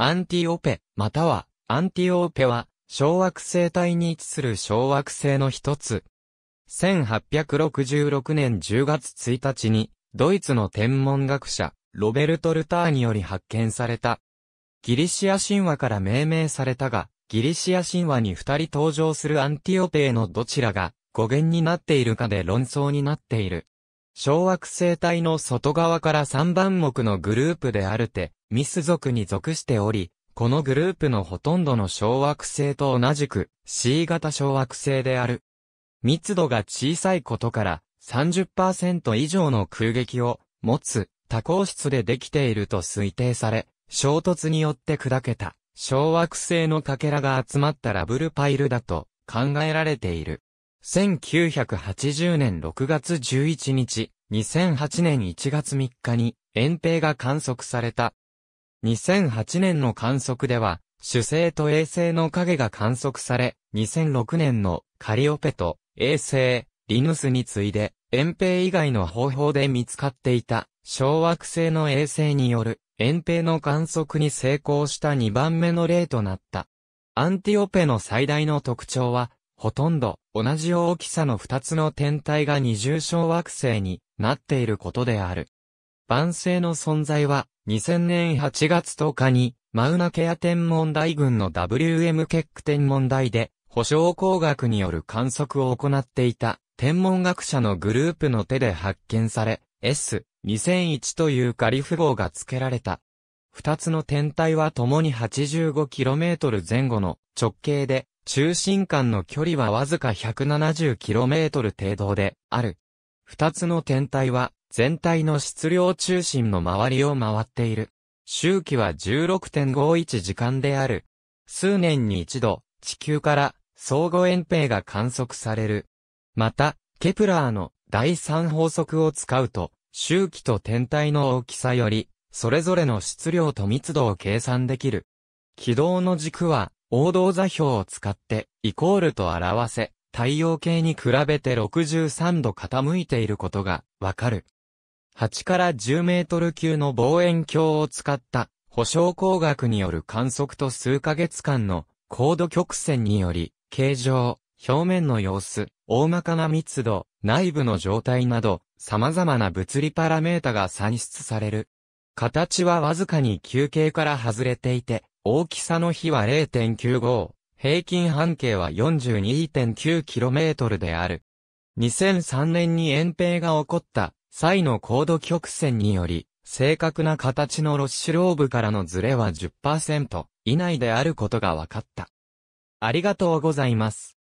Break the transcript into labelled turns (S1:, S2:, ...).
S1: アンティオペ、または、アンティオーペは、小惑星帯に位置する小惑星の一つ。1866年10月1日に、ドイツの天文学者、ロベルト・ルターにより発見された。ギリシア神話から命名されたが、ギリシア神話に二人登場するアンティオペのどちらが語源になっているかで論争になっている。小惑星帯の外側から三番目のグループであるて、ミス族に属しており、このグループのほとんどの小惑星と同じく C 型小惑星である。密度が小さいことから30%以上の空撃を持つ多孔質でできていると推定され、衝突によって砕けた小惑星の欠片が集まったラブルパイルだと考えられている。1980年6月11日、2008年1月3日に遠平が観測された2008年の観測では、主星と衛星の影が観測され、2006年のカリオペと衛星、リヌスに次いで、遠平以外の方法で見つかっていた、小惑星の衛星による、遠平の観測に成功した2番目の例となった。アンティオペの最大の特徴は、ほとんど同じ大きさの2つの天体が二重小惑星になっていることである。万世の存在は、2000年8月10日に、マウナケア天文台群の WM ケック天文台で、保証工学による観測を行っていた、天文学者のグループの手で発見され、S2001 という仮符号が付けられた。二つの天体は共に 85km 前後の直径で、中心間の距離はわずか 170km 程度である。二つの天体は全体の質量中心の周りを回っている。周期は16.51時間である。数年に一度、地球から相互遠平が観測される。また、ケプラーの第三法則を使うと、周期と天体の大きさより、それぞれの質量と密度を計算できる。軌道の軸は、王道座標を使って、イコールと表せ、太陽系に比べて63度傾いていることがわかる。8から10メートル級の望遠鏡を使った保証工学による観測と数ヶ月間の高度曲線により、形状、表面の様子、大まかな密度、内部の状態など、様々な物理パラメータが算出される。形はわずかに球形から外れていて、大きさの比は0.95、平均半径は 42.9km である。2003年に遠平が起こった際の高度曲線により、正確な形のロッシュローブからのズレは10%以内であることが分かった。ありがとうございます。